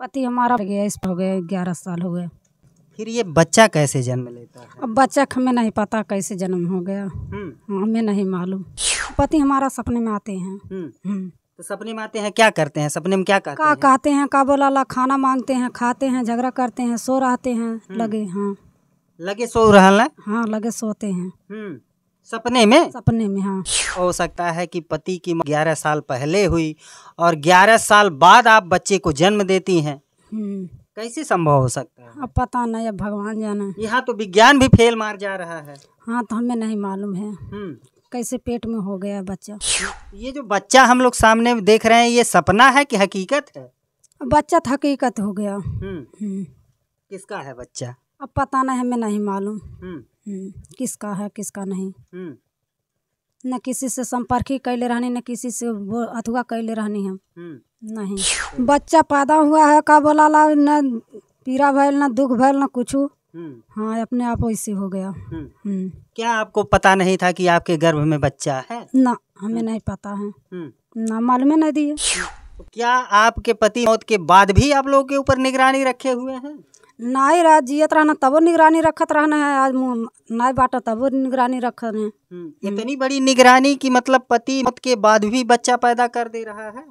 पति हमारा हो गया इस हो गए ग्यारह साल हो गए फिर ये बच्चा कैसे जन्म लेता है अब बच्चा हमें नहीं पता कैसे जन्म हो गया हम्म। हमें नहीं मालूम पति हमारा सपने में आते हैं हम्म। हम्म। तो सपने में आते हैं क्या करते हैं सपने में क्या करते का कहते हैं का बोला ला खाना मांगते हैं खाते हैं झगड़ा करते हैं सो रहते हैं लगे हाँ लगे सो रहा है हाँ लगे सोते हैं सपने में सपने में हाँ हो सकता है कि पति की ग्यारह साल पहले हुई और ग्यारह साल बाद आप बच्चे को जन्म देती हैं हम्म। कैसे संभव हो सकता है अब पता नहीं अब भगवान जाना यहाँ तो विज्ञान भी फेल मार जा रहा है हाँ तो हमें नहीं मालूम है हम्म। कैसे पेट में हो गया बच्चा ये जो बच्चा हम लोग सामने देख रहे हैं ये सपना है कि हकीकत है बच्चा तो हकीकत हो गया हम्म। किसका है बच्चा अब पता नहीं हमें नहीं मालूम हम्म, किसका है किसका नहीं हम्म। न किसी से संपर्क ही कैले रहनी न किसी से अथुआ अथवा कैले रहनी हम हम्म। नहीं बच्चा पैदा हुआ है का बोला ला न पीड़ा भैल न दुख भैल न कुछ हाँ अपने आप ऐसे हो गया क्या आपको पता नहीं था कि आपके गर्भ में बच्चा है ना हमें नहीं पता है ना मालूम नहीं दिए क्या आपके पति मौत के बाद भी आप लोगों के ऊपर निगरानी रखे हुए हैं नाय रहा जियत रहना तबो निगरानी रखत रहना है आज नाय बाटा तबो निगरानी रखत है हम्म, इतनी बड़ी निगरानी की मतलब पति मत के बाद भी बच्चा पैदा कर दे रहा है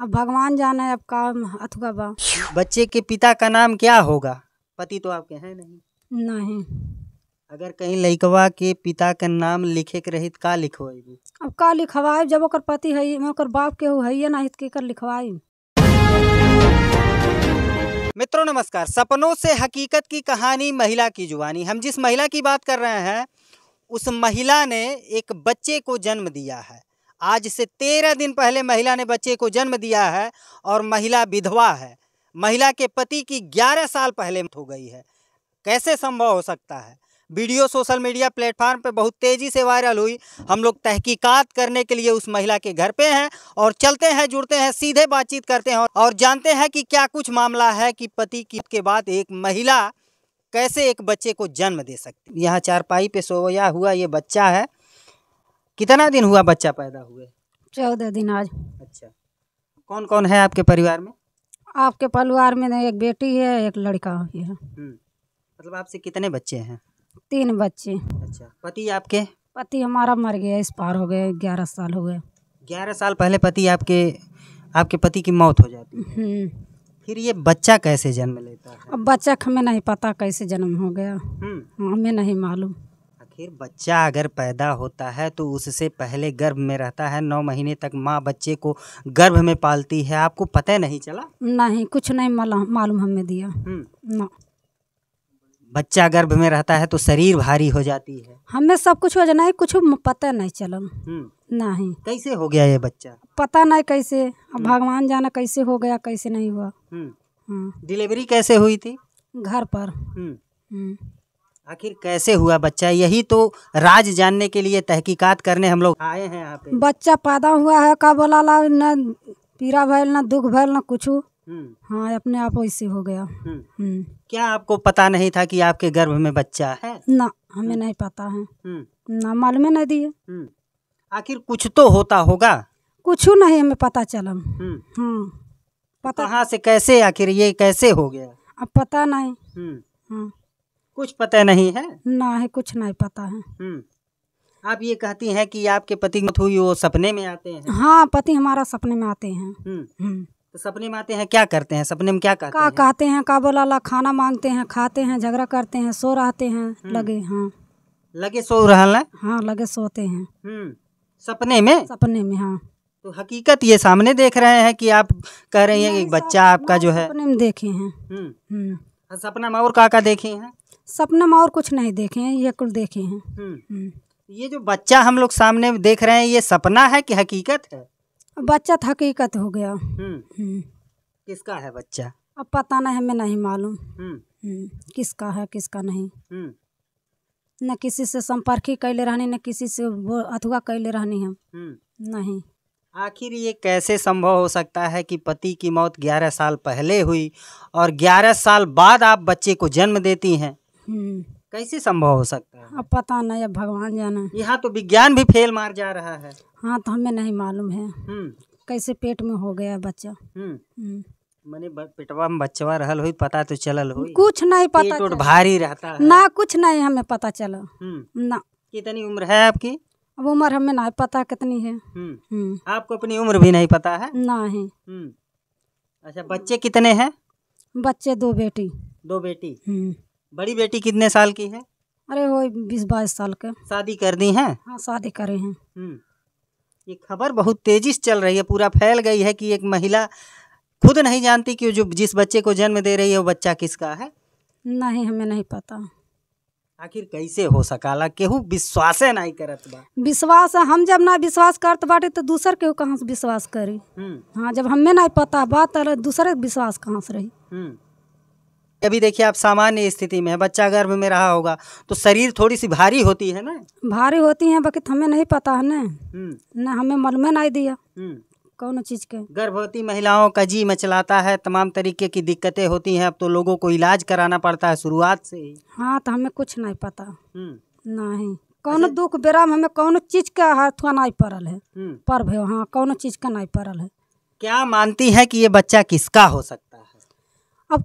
अब भगवान जाने अब काम अथुका बा बच्चे के पिता का नाम क्या होगा पति तो आपके है नहीं नहीं अगर कहीं लड़कवा के पिता का नाम लिखे के रहित का लिखवाई अब का लिखवाए जब ओकर पति है बाप के हो है ना हित के कर लिखवाई मित्रों नमस्कार सपनों से हकीकत की कहानी महिला की जुबानी हम जिस महिला की बात कर रहे हैं उस महिला ने एक बच्चे को जन्म दिया है आज से तेरह दिन पहले महिला ने बच्चे को जन्म दिया है और महिला विधवा है महिला के पति की ग्यारह साल पहले हो गई है कैसे संभव हो सकता है वीडियो सोशल मीडिया प्लेटफार्म पर बहुत तेज़ी से वायरल हुई हम लोग तहकीकात करने के लिए उस महिला के घर पे हैं और चलते हैं जुड़ते हैं सीधे बातचीत करते हैं और जानते हैं कि क्या कुछ मामला है कि पति की के बाद एक महिला कैसे एक बच्चे को जन्म दे सकती यहाँ चारपाई पे सोया हुआ ये बच्चा है कितना दिन हुआ बच्चा पैदा हुए चौदह दिन आज अच्छा कौन कौन है आपके परिवार में आपके परिवार में एक बेटी है एक लड़का है हम्म। मतलब आपसे कितने बच्चे हैं तीन बच्चे अच्छा पति आपके पति हमारा मर गया इस पार हो गए ग्यारह साल हो गए ग्यारह साल पहले पति आपके आपके पति की मौत हो जाती हम्म। फिर ये बच्चा कैसे जन्म लेता है अब बच्चा हमें नहीं पता कैसे जन्म हो गया हम्म। हमें नहीं मालूम आखिर बच्चा अगर पैदा होता है तो उससे पहले गर्भ में रहता है नौ महीने तक माँ बच्चे को गर्भ में पालती है आपको पता नहीं चला नहीं कुछ नहीं मालूम हमें दिया हम्म। ना बच्चा गर्भ में रहता है तो शरीर भारी हो जाती है हमें सब कुछ हो जाना है कुछ पता नहीं चलम हम्म। नहीं कैसे हो गया ये बच्चा पता नहीं कैसे हम्म। भगवान जाना कैसे हो गया कैसे नहीं हुआ हम्म। हाँ। डिलीवरी कैसे हुई थी घर पर आखिर कैसे हुआ बच्चा यही तो राज जानने के लिए तहकीकात करने हम लोग आए हैं यहाँ पे बच्चा पैदा हुआ है का बोला ला न पीड़ा भैल न दुख भैल न कुछ हम्म। हाँ अपने आप ऐसे हो गया हम्म। हम्म। क्या आपको पता नहीं था कि आपके गर्भ में बच्चा है ना हमें नहीं पता है ना मालूम नहीं दिए आखिर कुछ तो होता होगा कुछ नहीं हमें पता चला हाँ पता तो कहाँ से कैसे आखिर ये कैसे हो गया अब पता नहीं हाँ कुछ पता नहीं है ना है कुछ नहीं पता है आप ये कहती हैं कि आपके पति मत हुई वो सपने में आते हैं हाँ पति हमारा सपने में आते हैं तो सपने में आते हैं क्या करते हैं सपने में क्या कहते का हैं कहते हैं का बोला ला खाना मांगते हैं खाते हैं झगड़ा करते हैं सो रहते हैं हम्म। लगे हाँ लगे सो रहा हाँ लगे सोते हैं हम्म। सपने में सपने में हाँ तो हकीकत ये सामने देख रहे हैं कि आप कह रही हैं कि बच्चा आपका जो है सपने में देखे हैं हम्म। सपना में और का का देखे हैं सपना में और कुछ नहीं देखे हैं ये कुछ देखे हैं ये जो बच्चा हम लोग सामने देख रहे हैं ये सपना है कि हकीकत है बच्चा था हकीकत हो गया हम्म। हम्म। किसका है बच्चा अब पता नहीं हमें नहीं मालूम हम्म। किसका है किसका नहीं न किसी से संपर्क ही कैले रहनी न किसी से अथवा कैले रहनी हम नहीं आखिर ये कैसे संभव हो सकता है कि पति की मौत 11 साल पहले हुई और 11 साल बाद आप बच्चे को जन्म देती हैं कैसे संभव हो सकता है अब पता नहीं अब भगवान जाना यहाँ तो विज्ञान भी फेल मार जा रहा है हाँ तो हमें नहीं मालूम है हम्म। कैसे पेट में हो गया बच्चा मैंने हम्म। हम्म। पेटवा में बच्चवा रहल हुई पता तो चलल हुई कुछ नहीं पता पेट भारी रहता है ना कुछ नहीं हमें पता चला ना कितनी उम्र है आपकी अब उम्र हमें नहीं पता कितनी है आपको अपनी उम्र भी नहीं पता है ना ही अच्छा बच्चे कितने हैं बच्चे दो बेटी दो बेटी बड़ी बेटी कितने साल की है अरे वो बीस बाईस साल के शादी कर दी है हाँ शादी करे हैं हम्म। ये खबर बहुत तेजी से चल रही है पूरा फैल गई है कि एक महिला खुद नहीं जानती कि जो जिस बच्चे को जन्म दे रही है वो बच्चा किसका है नहीं हमें नहीं पता आखिर कैसे हो सकाला केहू विश्वास नहीं करत बा विश्वास हम जब ना विश्वास करते बाटे तो दूसर केहू कहाँ से विश्वास करी हम्म। हाँ जब हमें नहीं पता बात दूसरे विश्वास कहाँ से रही हम्म। अभी देखिए आप सामान्य स्थिति में बच्चा गर्भ में रहा होगा तो शरीर थोड़ी सी भारी होती है ना भारी होती है बाकी तो हमें नहीं पता है ना हम्म। न हमें में नहीं दिया हम्म। कौन चीज़ के गर्भवती महिलाओं का जी मचलाता है तमाम तरीके की दिक्कतें होती हैं अब तो लोगों को इलाज कराना पड़ता है शुरुआत से हाँ तो हमें कुछ नहीं पता हम्म। नहीं अच्छा। कौन दुख बेराम हमें कौन चीज का हथुआ नहीं पड़ल है पर भे हाँ कौन चीज का नहीं पड़ल है क्या मानती है कि ये बच्चा किसका हो सकता है अब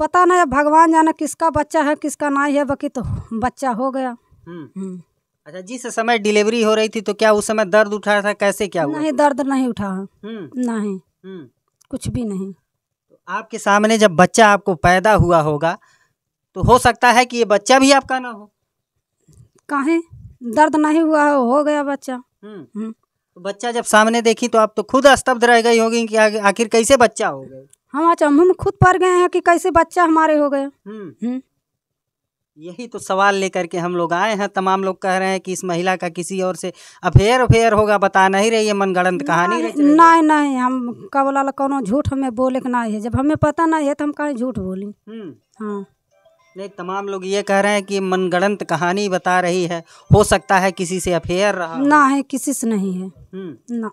पता नहीं भगवान जाने किसका बच्चा है किसका नहीं है बाकी तो बच्चा हो गया हम्म। हम्म। अच्छा जिस समय डिलीवरी हो रही थी तो क्या उस समय दर्द उठा था कैसे क्या हुआ नहीं दर्द नहीं उठा हम्म। नहीं कुछ भी नहीं तो आपके सामने जब बच्चा आपको पैदा हुआ होगा तो हो सकता है कि ये बच्चा भी आपका ना हो कहे दर्द नहीं हुआ हो, हो गया बच्चा तो बच्चा जब सामने देखी तो आप तो खुद स्तब्ध रह गई होगी कि आखिर कैसे बच्चा हो गया हम अचंभे में खुद पड़ गए हैं कि कैसे बच्चा हमारे हो गए हम्म। हम्म। यही तो सवाल लेकर के हम लोग आए हैं तमाम लोग कह रहे हैं कि इस महिला का किसी और से अफेयर अफेयर होगा बता नहीं रही है मनगढ़ंत कहानी नहीं नहीं हम का बोला ला कौन झूठ हमें बोले के नहीं है जब हमें पता नहीं है तो हम कहीं झूठ बोली हम्म। हाँ नहीं तमाम लोग ये कह रहे हैं कि मनगढ़ंत कहानी बता रही है हो सकता है किसी से अफेयर रहा ना है किसी से नहीं है ना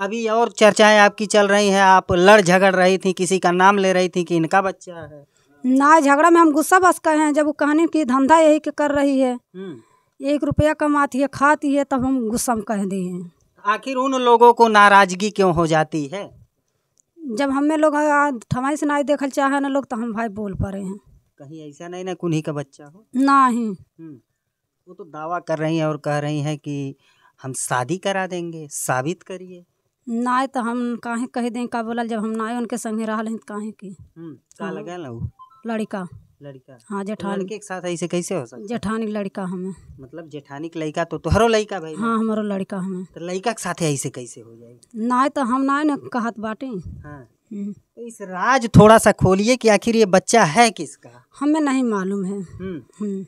अभी और चर्चाएं आपकी चल रही हैं आप लड़ झगड़ रही थी किसी का नाम ले रही थी कि इनका बच्चा है ना झगड़ा में हम गुस्सा बस कहे हैं जब वो कहने की धंधा यही कर रही है हम्म। एक रुपया कमाती है खाती है तब हम गुस्सा में कह दिए आखिर उन लोगों को नाराजगी क्यों हो जाती है जब हमें लोग थमाई हाँ, से नाई देखल चाहे ना लोग तो हम भाई बोल पा रहे हैं कहीं ऐसा नहीं ना कुन्ही का बच्चा हो ना ही हम्म। वो तो दावा कर रही हैं और कह रही हैं कि हम शादी करा देंगे साबित करिए नाय तो हम काहे कह दें का बोला जब हम नाय उनके संगे रहा हैं तो काहे की हम्म, का लगा ना लड़का लड़का हाँ, हाँ तो जेठानी के साथ ऐसे कैसे हो सकता जेठानी लड़का हमें मतलब जेठानी के लड़का तो तुहरो लड़का भाई हाँ हमारो लड़का हमें तो लड़का के साथ ऐसे कैसे हो जाए ना तो हम नाय ना कहत बाटे हाँ हम्म। तो इस राज थोड़ा सा खोलिए कि आखिर ये बच्चा है किसका हमें नहीं मालूम है हुँ। हम्म। हुँ।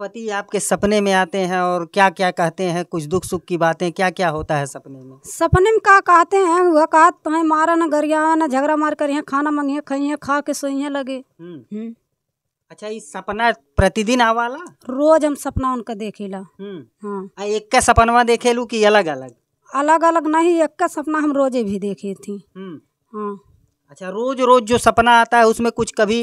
पति आपके सपने में आते हैं और क्या क्या कहते हैं कुछ दुख सुख की बातें क्या क्या होता है सपने में सपने में क्या कहते हैं वह कहा है, मारा ना गरिया ना झगड़ा मार कर यहाँ खाना मांगिए खाइए खा के सोइए लगे हुँ। हम्म। हम्म। अच्छा ये सपना प्रतिदिन आवाला रोज हम सपना उनका देखेला हम्म। हाँ एक का सपनवा लू की अलग अलग अलग अलग नहीं एक का सपना हम रोजे भी देखे थी हाँ अच्छा रोज़ रोज़ जो सपना आता है उसमें कुछ कभी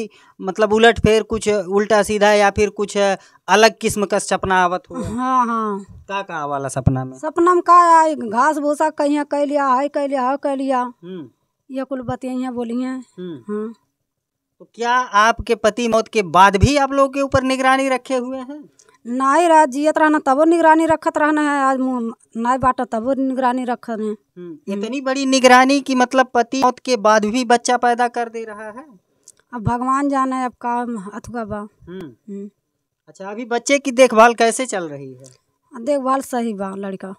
मतलब उलट फेर कुछ उल्टा सीधा या फिर कुछ अलग किस्म का सपना आवत हो हाँ हाँ का का वाला सपना में सपना में का आए घास भूसा कहीं कह लिया हाय कह लिया हाव कह लिया हम्म। ये कुल बतिया बोलिए हम्म। हाँ। तो क्या आपके पति मौत के बाद भी आप लोगों के ऊपर निगरानी रखे हुए हैं नाई रह जियत रहना तबो निगरानी रखत रहना है आज नाई बाटा तबो निगरानी रख रहे हम्म, इतनी बड़ी निगरानी की मतलब पति मौत के बाद भी बच्चा पैदा कर दे रहा है अब भगवान जाने अब काम अथवा बा हम्म, हम्म। अच्छा अभी बच्चे की देखभाल कैसे चल रही है देखभाल सही बा लड़का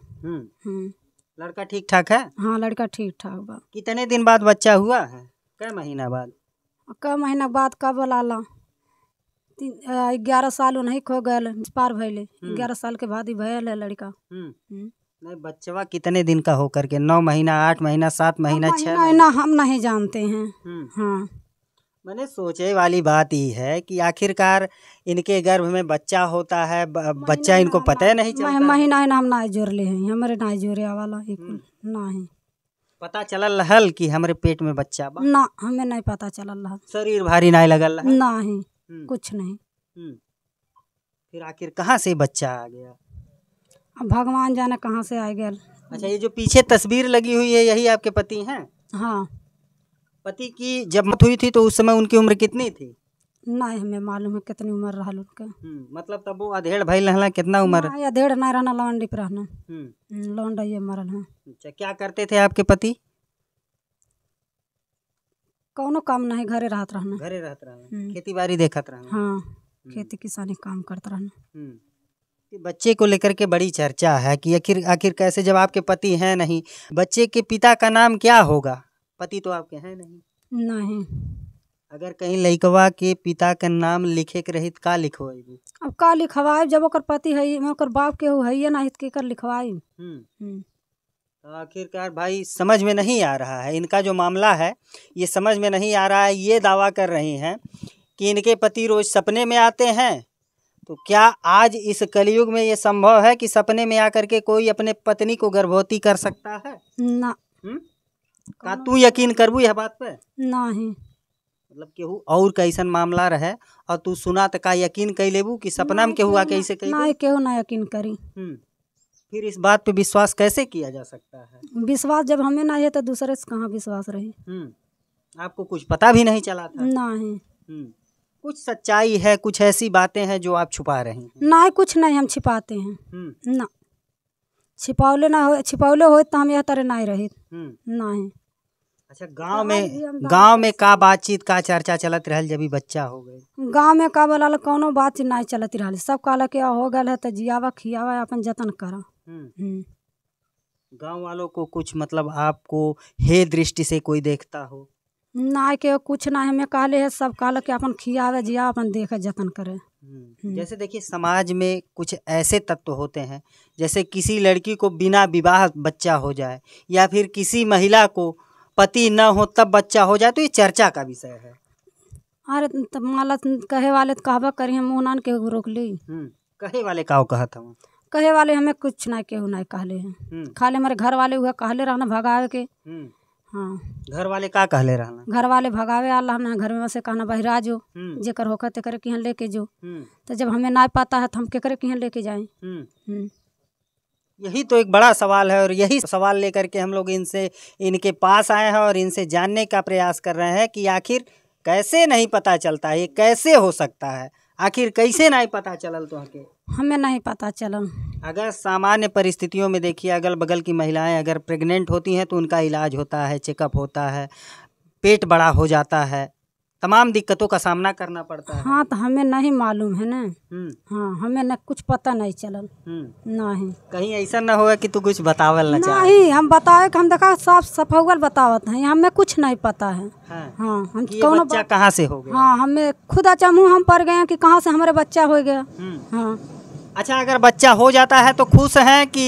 लड़का ठीक ठाक है हाँ लड़का ठीक ठाक बा कितने दिन बाद बच्चा हुआ है कै महीना बाद कै महीना बाद कब लाला ग्यारह साल उन्हीं खो गए पार भैले हम्म। ग्यारह साल के बाद ही भयल है लड़का हम्म। हम्म। नहीं बच्चवा कितने दिन का हो करके नौ महीना आठ महीना सात महीना छह महीना हम नहीं जानते हैं हाँ मैंने सोचे वाली बात ही है कि आखिरकार इनके गर्भ में बच्चा होता है बच्चा इनको पता ही नहीं चलता महीना है ना हम नाई जोड़ ले हैं हमारे ना जोड़े वाला ना है पता चला लहल कि हमारे पेट में बच्चा ना हमें नहीं पता चला लहल शरीर भारी ना लगल ना ही हम्म। कुछ नहीं हम्म। फिर आखिर कहाँ से बच्चा आ गया अब भगवान जाने कहाँ से आ गया अच्छा ये जो पीछे तस्वीर लगी हुई है यही आपके पति हैं हाँ पति की जब मत हुई थी तो उस समय उनकी उम्र कितनी थी नहीं हमें मालूम है कितनी उम्र रहा उनका हम्म, मतलब तब वो अधेड़ भाई लहला कितना उम्र अधेड़ ना रहना लौंडी पर रहना लौंडा ये मरल है अच्छा, क्या करते थे आपके पति कौनो काम नहीं घरे रहत रहना घरे रहत रहना हम्म। खेती बाड़ी देखत रहना हाँ हम्म। खेती किसानी काम करते रहना हम्म। बच्चे को लेकर के बड़ी चर्चा है कि आखिर आखिर कैसे जब आपके पति हैं नहीं बच्चे के पिता का नाम क्या होगा पति तो आपके हैं नहीं नहीं अगर कहीं लड़कवा के पिता का नाम लिखे के रही का लिखवाएगी अब का लिखवाए जब ओकर पति है बाप के हो है ना के कर लिखवाई आखिरकार भाई समझ में नहीं आ रहा है इनका जो मामला है ये समझ में नहीं आ रहा है ये दावा कर रही हैं कि इनके पति रोज़ सपने में आते हैं तो क्या आज इस कलयुग में ये संभव है कि सपने में आकर के कोई अपने पत्नी को गर्भवती कर सकता है ना हम्म? का तू यकीन करबू यह बात पे ही मतलब केहू और कैसन मामला रहे और तू सुना तो का यकीन कह लेबू कि सपना में केहू आके ऐसे केहू ना यकीन करी हम्म। फिर इस बात पे विश्वास कैसे किया जा सकता है विश्वास जब हमें ना है तो दूसरे से कहाँ विश्वास रहे हम्म, आपको कुछ पता भी नहीं चला था ना है हम्म, कुछ सच्चाई है कुछ ऐसी बातें हैं जो आप छुपा रहे हैं ना कुछ नहीं हम छिपाते हैं हम्म। ना छिपावले ना हो छिपावले हो तो हम यह तरह ना रहे ना है अच्छा गांव तो में गांव में का बातचीत का चर्चा चलत रहल जब बच्चा हो गए गांव में का बोला कोनो बातचीत नहीं चलत रहल सब कहल के हो गए तो जियावा खियावा अपन जतन करा हम्म। हम्म। गांव वालों को कुछ मतलब आपको हे दृष्टि से कोई देखता हो ना के कुछ ना हमें काले है सब काले के अपन खियावे जिया अपन देख जतन करे हम्म। जैसे देखिए समाज में कुछ ऐसे तत्व होते हैं जैसे किसी लड़की को बिना विवाह बच्चा हो जाए या फिर किसी महिला को पति न हो तब बच्चा हो जाए तो ये चर्चा का विषय है अरे तब माला कहे वाले तो कहबा करी मुँह नान के रोक ली कहे वाले का कहत हम कहे वाले हमें कुछ ना केहू ना कहले हैं हम्म। खाले हमारे घर वाले हुए कहले रहना भगावे के हम्म। हाँ घर वाले का कहले रहना घर वाले भगावे आला रहना घर में से कहना बहिरा जो हम्म। जेकर होकर तेकर किहाँ लेके जो तो जब हमें ना पाता है तो हम केकर किहाँ लेके जाए यही तो एक बड़ा सवाल है और यही सवाल लेकर के हम लोग इनसे इनके पास आए हैं और इनसे जानने का प्रयास कर रहे हैं कि आखिर कैसे नहीं पता चलता है कैसे हो सकता है आखिर कैसे नहीं पता चल तो के हमें नहीं पता चला अगर सामान्य परिस्थितियों में देखिए अगल बगल की महिलाएं अगर प्रेग्नेंट होती हैं तो उनका इलाज होता है चेकअप होता है पेट बड़ा हो जाता है तमाम दिक्कतों का सामना करना पड़ता है हाँ तो हमें नहीं मालूम है ना हम्म। हाँ हमें न कुछ पता नहीं चल हम्म। नहीं कहीं ऐसा ना होगा कि तू कुछ बतावल ना नहीं हम बताए हम देखा साफ सफल बतावत है हमें कुछ नहीं पता है हाँ, हाँ हम कौन बच्चा कहाँ से हो गया हाँ हमें खुद मुँह हम पड़ गए कि कहाँ से हमारे बच्चा हो गया हम्म। हाँ अच्छा अगर बच्चा हो जाता है तो खुश है कि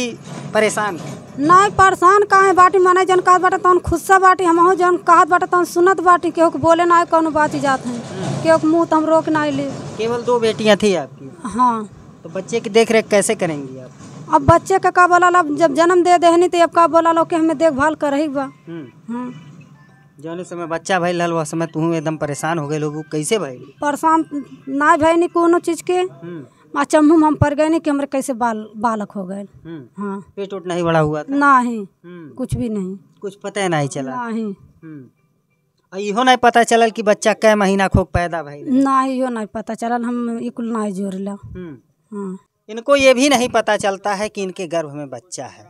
परेशान है नहीं परेशान काहे बाटी मन जन कहा बाटे तो खुस्सा बाटी हम जन कहा बाटे तो सुनत बाटी केहू के बोले ना कौन बात जात है केहू तो हम रोक ना ले केवल दो बेटियाँ थी आपकी हाँ तो बच्चे की देख रेख कैसे करेंगी आप अब बच्चे का का बोला अब जब जन्म दे देनी तो अब का बोला लो कि हमें देखभाल कर रही बा हम्म। हाँ। जौन समय बच्चा भाई लाल वह समय तू एकदम परेशान हो गए लोग कैसे भाई परेशान ना भाई नहीं कोनो चीज के हम्म। अचम्भू हम पर गए नहीं कि हमारे कैसे बाल बालक हो गए हम्म। हाँ पेट उठ नहीं बड़ा हुआ था ना ही हम्म। कुछ भी नहीं कुछ पता ही नहीं चला ना ही यो नहीं पता चलल कि बच्चा कै महीना खोक पैदा भाई ना यो नहीं पता चलल हम इकुल ना जोड़ ला हम्म। हाँ। इनको ये भी नहीं पता चलता है कि इनके गर्भ में बच्चा है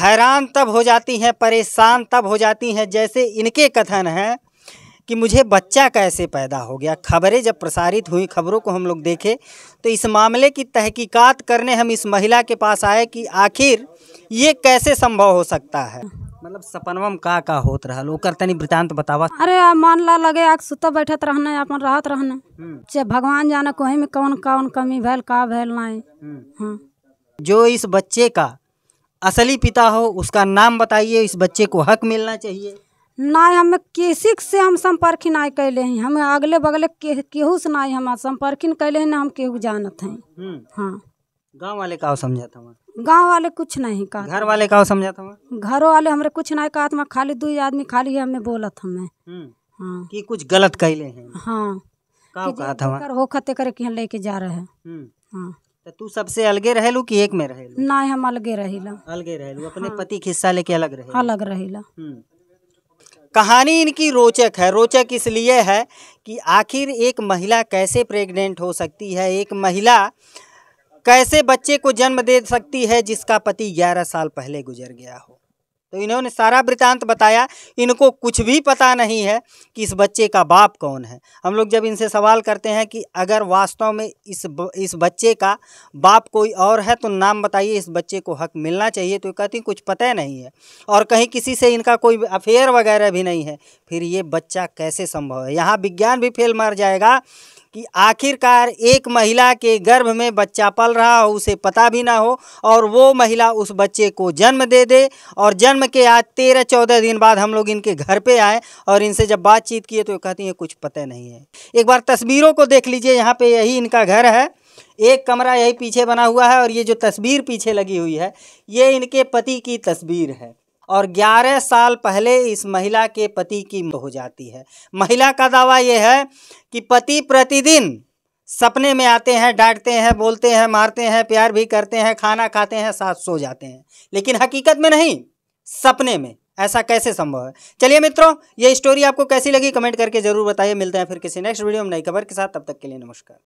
हैरान तब हो जाती हैं परेशान तब हो जाती हैं जैसे इनके कथन हैं कि मुझे बच्चा कैसे पैदा हो गया खबरें जब प्रसारित हुई खबरों को हम लोग देखे तो इस मामले की तहकीकात करने हम इस महिला के पास आए कि आखिर ये कैसे संभव हो सकता है मतलब सपनवम का का होत रहा वो तनी वृतांत बतावा अरे मान ला लगे आग सुत बैठत रहना अपन रहत रहना चाहे हम्म। भगवान जाने कोही में कौन कौन कमी भैल का भैल ना हम्म। हाँ। जो इस बच्चे का असली पिता हो उसका नाम बताइए इस बच्चे को हक मिलना चाहिए ना हमें किसी से हम संपर्क नहीं कैले हैं हमें अगले बगले केहू से ना हम संपर्क कैले हैं ना हम केहू जानत हैं हम्म। हाँ गांव वाले का समझा था गांव वाले कुछ नहीं कहा घर वाले का समझा था घर वाले हमरे कुछ नहीं कहा था खाली दो आदमी खाली हमें बोला था हमें हम्म। हाँ कि कुछ गलत कैले हैं हाँ का कहा था होखते करे कि लेके जा रहे हैं हम्म। हाँ तो तू सबसे अलगे लू की एक में रहेलू ना हम अलगे रहिला अलगे रहलू अपने हाँ। पति के हिस्सा लेके अलग रहे अलग रहिला कहानी इनकी रोचक है रोचक इसलिए है कि आखिर एक महिला कैसे प्रेग्नेंट हो सकती है एक महिला कैसे बच्चे को जन्म दे सकती है जिसका पति ग्यारह साल पहले गुजर गया हो तो इन्होंने सारा वृतांत बताया इनको कुछ भी पता नहीं है कि इस बच्चे का बाप कौन है हम लोग जब इनसे सवाल करते हैं कि अगर वास्तव में इस ब, इस बच्चे का बाप कोई और है तो नाम बताइए इस बच्चे को हक मिलना चाहिए तो कहते हैं कुछ पता नहीं है और कहीं किसी से इनका कोई अफेयर वगैरह भी नहीं है फिर ये बच्चा कैसे संभव है यहाँ विज्ञान भी फेल मार जाएगा कि आखिरकार एक महिला के गर्भ में बच्चा पल रहा हो उसे पता भी ना हो और वो महिला उस बच्चे को जन्म दे दे और जन्म के आज तेरह चौदह दिन बाद हम लोग इनके घर पे आए और इनसे जब बातचीत किए तो कहती हैं कुछ पता नहीं है एक बार तस्वीरों को देख लीजिए यहाँ पे यही इनका घर है एक कमरा यही पीछे बना हुआ है और ये जो तस्वीर पीछे लगी हुई है ये इनके पति की तस्वीर है और 11 साल पहले इस महिला के पति की हो जाती है महिला का दावा यह है कि पति प्रतिदिन सपने में आते हैं डांटते हैं बोलते हैं मारते हैं प्यार भी करते हैं खाना खाते हैं साथ सो जाते हैं लेकिन हकीकत में नहीं सपने में ऐसा कैसे संभव है चलिए मित्रों ये स्टोरी आपको कैसी लगी कमेंट करके जरूर बताइए मिलते हैं फिर किसी नेक्स्ट वीडियो में नई खबर के साथ तब तक के लिए नमस्कार